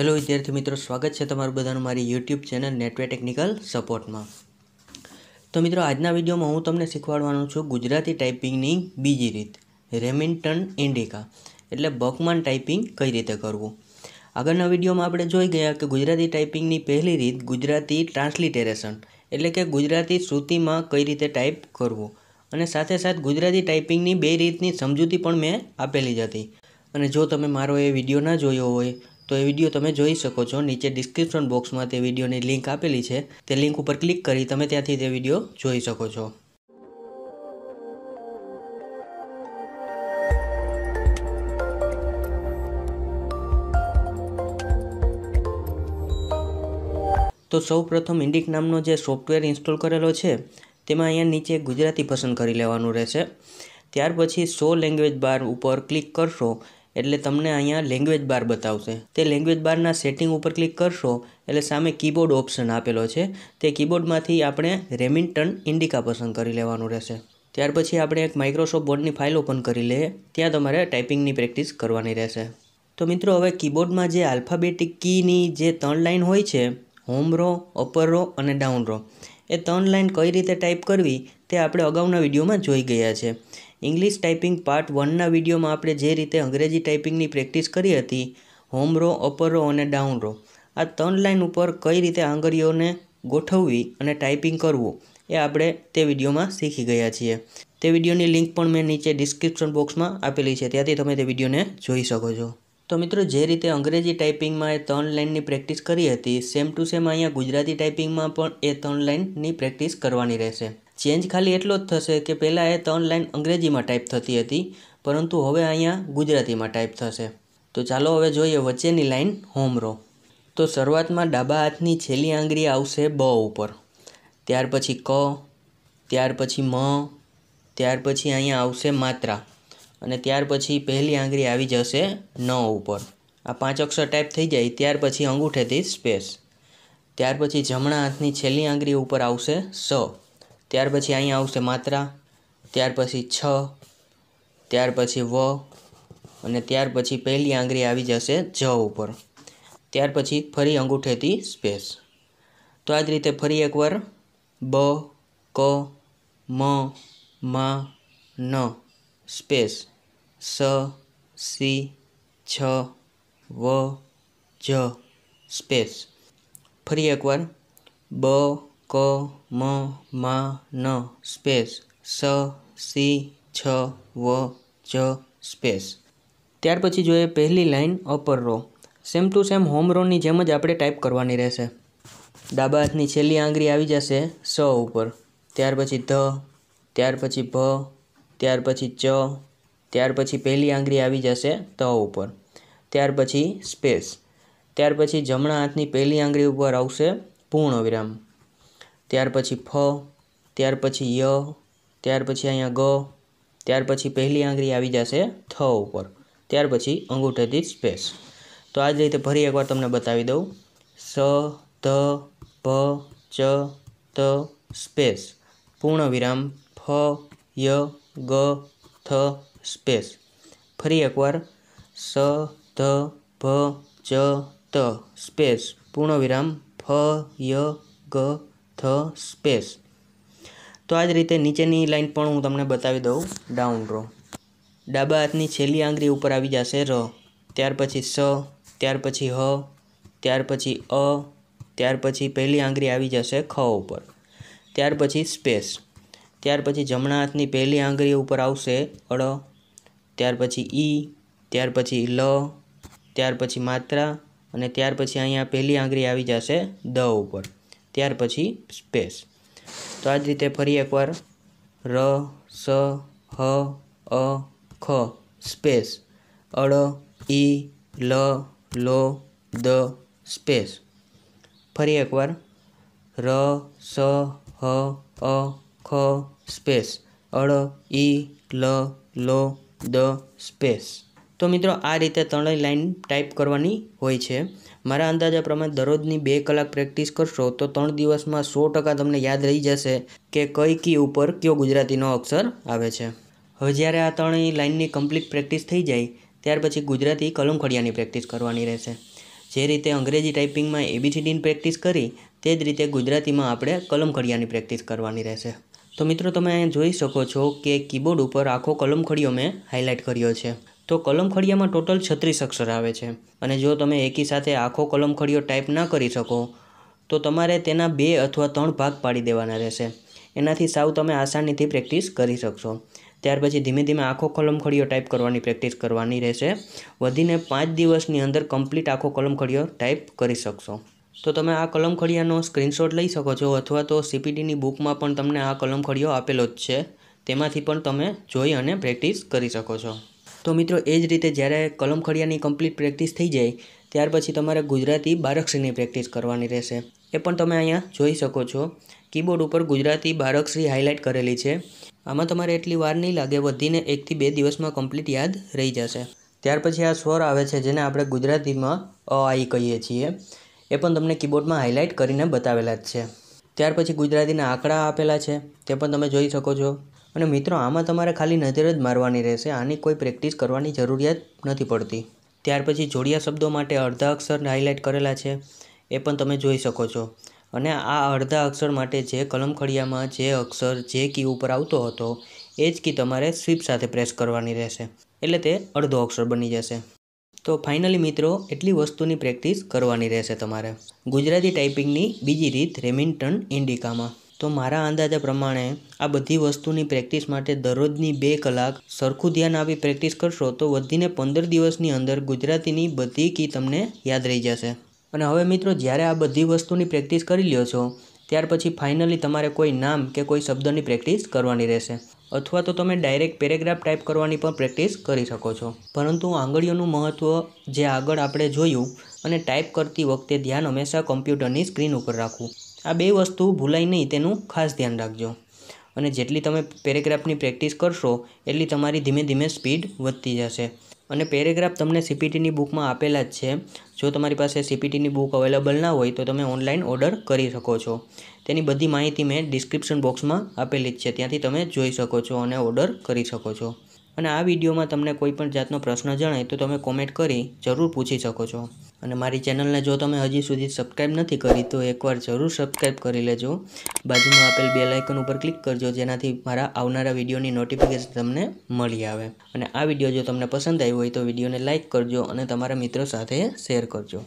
hello વિદ્યાર્થી મિત્રો સ્વાગત છે તમારું બધાનું મારી યુટ્યુબ ચેનલ નેટવે ટેકનિકલ સપોર્ટમાં તો મિત્રો આજના વિડીયોમાં હું તમને શીખવાડવાનું છું ગુજરાતી ટાઈપિંગની બીજી રીત રેમિન્ટન ઇન્ડિકા એટલે બકમાન ટાઈપિંગ કઈ રીતે કરવું આગળના વિડીયોમાં આપણે જોઈ ગયા કે ગુજરાતી ટાઈપિંગની પહેલી રીત ગુજરાતી ટ્રાન્સલિટેરેશન એટલે કે ગુજરાતી શ્રુતિમાં કઈ રીતે ટાઈપ કરવું અને સાથે સાથે ગુજરાતી ટાઈપિંગની બે રીતની સમજૂતી પણ મેં આપેલી જ હતી અને જો તમે મારો એ વિડીયો ના જોયો હોય તો એ વિડીયો તમે જોઈ શકો છો નીચે ડિસ્ક્રિપ્શન બોક્સમાં તે વિડીયોની લિંક આપેલી છે તે લિંક ઉપર ક્લિક કરી તમે ત્યાંથી તે વિડીયો જોઈ શકો છો તો સૌ પ્રથમ ઇન્ડિક નામનો જે સોફ્ટવેર ઇન્સ્ટોલ કરેલો છે તેમાં અહીંયા નીચે ગુજરાતી પસંદ કરી લેવાનું રહેશે ત્યાર પછી સો લેંગ્વેજ બાર ઉપર ક્લિક કરશો એટલે તમને અહીંયા લેંગ્વેજ બાર બતાવશે તે લેંગ્વેજ બારના સેટિંગ ઉપર ક્લિક કરશો એટલે સામે કીબોર્ડ ઓપ્શન આપેલો છે તે કીબોર્ડમાંથી આપણે રેમિન્ટન ઇન્ડિકા પસંદ કરી લેવાનું રહેશે ત્યાર પછી આપણે એક માઇક્રોસોફ્ટ બોર્ડની ફાઇલ ઓપન કરી લઈએ ત્યાં તમારે ટાઈપિંગની પ્રેક્ટિસ કરવાની રહેશે તો મિત્રો હવે કીબોર્ડમાં જે આલ્ફાબેટિક કીની જે ત્રણ લાઇન હોય છે હોમ રો અપર રો અને ડાઉન રો એ ત્રણ લાઇન કઈ રીતે ટાઈપ કરવી તે આપણે અગાઉના વિડીયોમાં જોઈ ગયા છે ઇંગ્લિશ ટાઈપિંગ પાર્ટ વનના વિડીયોમાં આપણે જે રીતે અંગ્રેજી ટાઈપિંગની પ્રેક્ટિસ કરી હતી હોમ રો અપર રો અને ડાઉન રો આ ત્રણ લાઇન ઉપર કઈ રીતે આંગળીઓને ગોઠવવી અને ટાઈપિંગ કરવું એ આપણે તે વિડીયોમાં શીખી ગયા છીએ તે વિડીયોની લિંક પણ મેં નીચે ડિસ્ક્રિપ્શન બોક્સમાં આપેલી છે ત્યાંથી તમે તે વિડીયોને જોઈ શકો છો તો મિત્રો જે રીતે અંગ્રેજી ટાઈપિંગમાં એ ત્રણ લાઇનની પ્રેક્ટિસ કરી હતી સેમ ટુ સેમ અહીંયા ગુજરાતી ટાઈપિંગમાં પણ એ ત્રણ લાઇનની પ્રેક્ટિસ કરવાની રહેશે ચેન્જ ખાલી એટલો જ થશે કે પહેલાં એ ત્રણ લાઇન અંગ્રેજીમાં ટાઈપ થતી હતી પરંતુ હવે અહીંયા ગુજરાતીમાં ટાઈપ થશે તો ચાલો હવે જોઈએ વચ્ચેની લાઇન હોમ રો તો શરૂઆતમાં ડાબા હાથની છેલ્લી આંગળી આવશે બ ઉપર ત્યાર પછી ક ત્યાર પછી મ ત્યાર પછી અહીંયા આવશે માત્રા અને ત્યાર પછી પહેલી આંગળી આવી જશે ન ઉપર આ પાંચ અક્ષર ટાઈપ થઈ જાય ત્યાર પછી અંગૂઠેથી સ્પેસ ત્યાર પછી જમણા હાથની છેલ્લી આંગળી ઉપર આવશે સ ત્યાર પછી અહીંયા આવશે માત્રા ત્યાર પછી છ ત્યાર પછી વ અને ત્યાર પછી પહેલી આંગળી આવી જશે જ ઉપર ત્યાર પછી ફરી અંગૂઠેથી સ્પેસ તો આ જ રીતે ફરી એકવાર બ ક મ મા ન સ્પેસ સ સી છ વ જ સ્પેસ ફરી એકવાર બ ક મ મા ન સ્પેસ સ સી છ વ જ સ્પેસ ત્યાર પછી જોઈએ પહેલી line upper row same to same home રોની જેમ જ આપણે ટાઈપ કરવાની રહેશે ડાબા હાથની છેલ્લી આંગળી આવી જશે સ ઉપર ત્યાર પછી ધ ત્યાર પછી ભ ત્યાર પછી ચ ત્યાર પછી પહેલી આંગળી આવી જશે ત ઉપર ત્યાર પછી સ્પેસ ત્યાર પછી જમણા હાથની પહેલી આંગળી ઉપર આવશે પૂર્ણ વિરામ ત્યાર પછી ફ ત્યાર પછી ય ત્યાર પછી અહીંયા ગ ત્યાર પછી પહેલી આંગળી આવી જશે થ ઉપર ત્યાર પછી અંગૂઠેથી સ્પેસ તો આ જ રીતે ફરી એકવાર તમને બતાવી દઉં સ ધ ભ ચ ત સ્પેસ પૂર્ણ વિરામ ફ ય ગ થ સ્પેસ ફરી એકવાર સ ધ ભ ચ ત સ્પેસ પૂર્ણ વિરામ ફ ય ગ ધ સ્પેસ તો આ જ રીતે નીચેની લાઇન પણ હું તમને બતાવી દઉં ડાઉન રો ડાબા હાથની છેલ્લી આંગળી ઉપર આવી જશે ર ત્યાર પછી સ ત્યાર પછી હ ત્યાર પછી અ ત્યાર પછી પહેલી આંગળી આવી જશે ખ ઉપર ત્યાર પછી સ્પેસ ત્યાર પછી જમણા હાથની પહેલી આંગળી ઉપર આવશે અળ ત્યાર પછી ઈ ત્યાર પછી લ ત્યાર પછી માત્રા અને ત્યાર પછી અહીંયા પહેલી આંગળી આવી જશે દ ઉપર त્યાર પછી સ્પેસ તો આ જ રીતે ફરી એકવાર ર સ હ અ ખ સ્પેસ અળ ઈ લ લો દ સ્પેસ ફરી એકવાર ર સ હ અ ખ સ્પેસ અળ ઈ લ લો દ સ્પેસ તો મિત્રો આ રીતે ત્રણેય લાઇન ટાઈપ કરવાની હોય છે મારા અંદાજા પ્રમાણે દરરોજની બે કલાક પ્રેક્ટિસ કરશો તો ત્રણ દિવસમાં સો ટકા તમને યાદ રહી જશે કે કઈ કી ઉપર કયો ગુજરાતીનો અક્ષર આવે છે હવે જ્યારે આ ત્રણેય લાઇનની કમ્પ્લીટ પ્રેક્ટિસ થઈ જાય ત્યાર પછી ગુજરાતી કલમ ખડિયાની પ્રેક્ટિસ કરવાની રહેશે જે રીતે અંગ્રેજી ટાઈપિંગમાં એબીસીડીની પ્રેક્ટિસ કરી તે જ રીતે ગુજરાતીમાં આપણે કલમ ખડિયાની પ્રેક્ટિસ કરવાની રહેશે તો મિત્રો તમે જોઈ શકો છો કે કીબોર્ડ ઉપર આખો કલમખડીઓ મેં હાઇલાઇટ કર્યો છે તો કલમ ખડિયામાં ટોટલ છત્રીસ અક્ષર આવે છે અને જો તમે એકી સાથે આખો કલમ ખડિયો ટાઈપ ના કરી શકો તો તમારે તેના બે અથવા ત્રણ ભાગ પાડી દેવાના રહેશે એનાથી સાવ તમે આસાનીથી પ્રેક્ટિસ કરી શકશો ત્યાર પછી ધીમે ધીમે આખો કલમખડીઓ ટાઈપ કરવાની પ્રેક્ટિસ કરવાની રહેશે વધીને પાંચ દિવસની અંદર કમ્પ્લીટ આખો કલમખડીઓ ટાઈપ કરી શકશો તો તમે આ કલમખડિયાનો સ્ક્રીનશોટ લઈ શકો છો અથવા તો સીપીટીની બુકમાં પણ તમને આ કલમખડીઓ આપેલો જ છે તેમાંથી પણ તમે જોઈ અને પ્રેક્ટિસ કરી શકો છો તો મિત્રો એ જ રીતે જ્યારે કલમ ખડિયાની કમ્પ્લીટ પ્રેક્ટિસ થઈ જાય ત્યાર પછી તમારે ગુજરાતી બારકશ્રીની પ્રેક્ટિસ કરવાની રહેશે એ પણ તમે અહીંયા જોઈ શકો છો કીબોર્ડ ઉપર ગુજરાતી બારકશ્રી હાઇલાઇટ કરેલી છે આમાં તમારે એટલી વાર નહીં લાગે વધીને એકથી બે દિવસમાં કમ્પ્લીટ યાદ રહી જશે ત્યાર પછી આ સ્વર આવે છે જેને આપણે ગુજરાતીમાં અ આઈ કહીએ છીએ એ પણ તમને કીબોર્ડમાં હાઇલાઇટ કરીને બતાવેલા જ છે ત્યાર પછી ગુજરાતીના આંકડા આપેલા છે તે પણ તમે જોઈ શકો છો અને મિત્રો આમાં તમારે ખાલી નજર જ મારવાની રહેશે આની કોઈ પ્રેક્ટિસ કરવાની જરૂરિયાત નથી પડતી ત્યાર પછી જોડિયા શબ્દો માટે અડધા અક્ષર હાઇલાઇટ કરેલા છે એ પણ તમે જોઈ શકો છો અને આ અડધા અક્ષર માટે જે કલમખડિયામાં જે અક્ષર જે કી ઉપર આવતો હતો એ જ કી તમારે સ્વીપ સાથે પ્રેસ કરવાની રહેશે એટલે તે અડધો અક્ષર બની જશે તો ફાઇનલી મિત્રો એટલી વસ્તુની પ્રેક્ટિસ કરવાની રહેશે તમારે ગુજરાતી ટાઈપિંગની બીજી રીત રેમિન્ટન ઇન્ડિકામાં તો મારા અંદાજા પ્રમાણે આ બધી વસ્તુની પ્રેક્ટિસ માટે દરરોજની બે કલાક સરખું ધ્યાન આપી પ્રેક્ટિસ કરશો તો વધીને પંદર દિવસની અંદર ગુજરાતીની બધી કી તમને યાદ રહી જશે અને હવે મિત્રો જ્યારે આ બધી વસ્તુની પ્રેક્ટિસ કરી લ્યો છો ત્યાર પછી ફાઇનલી તમારે કોઈ નામ કે કોઈ શબ્દની પ્રેક્ટિસ કરવાની રહેશે અથવા તો તમે ડાયરેક્ટ પેરેગ્રાફ ટાઈપ કરવાની પણ પ્રેક્ટિસ કરી શકો છો પરંતુ આંગળીઓનું મહત્ત્વ જે આગળ આપણે જોયું અને ટાઈપ કરતી વખતે ધ્યાન હંમેશા કમ્પ્યુટરની સ્ક્રીન ઉપર રાખવું આ બે વસ્તુ ભૂલાય નહીં તેનું ખાસ ધ્યાન રાખજો અને જેટલી તમે પેરેગ્રાફની પ્રેક્ટિસ કરશો એટલી તમારી ધીમે ધીમે સ્પીડ વધતી જશે અને પેરેગ્રાફ તમને સીપીટીની બુકમાં આપેલા જ છે જો તમારી પાસે સીપીટીની બુક અવેલેબલ ના હોય તો તમે ઓનલાઈન ઓર્ડર કરી શકો છો તેની બધી માહિતી મેં ડિસ્ક્રિપ્શન બોક્સમાં આપેલી જ છે ત્યાંથી તમે જોઈ શકો છો અને ઓર્ડર કરી શકો છો અને આ વિડીયોમાં તમને કોઈ પણ જાતનો પ્રશ્ન જણાય તો તમે કોમેન્ટ કરી જરૂર પૂછી શકો છો અને મારી ચેનલને જો તમે હજી સુધી સબસ્ક્રાઈબ નથી કરી તો એકવાર જરૂર સબસ્ક્રાઈબ કરી લેજો બાજુમાં આપેલ બે લાઇકન ઉપર ક્લિક કરજો જેનાથી મારા આવનારા વિડીયોની નોટિફિકેશન તમને મળી આવે અને આ વિડીયો જો તમને પસંદ આવ્યો હોય તો વિડીયોને લાઇક કરજો અને તમારા મિત્રો સાથે શેર કરજો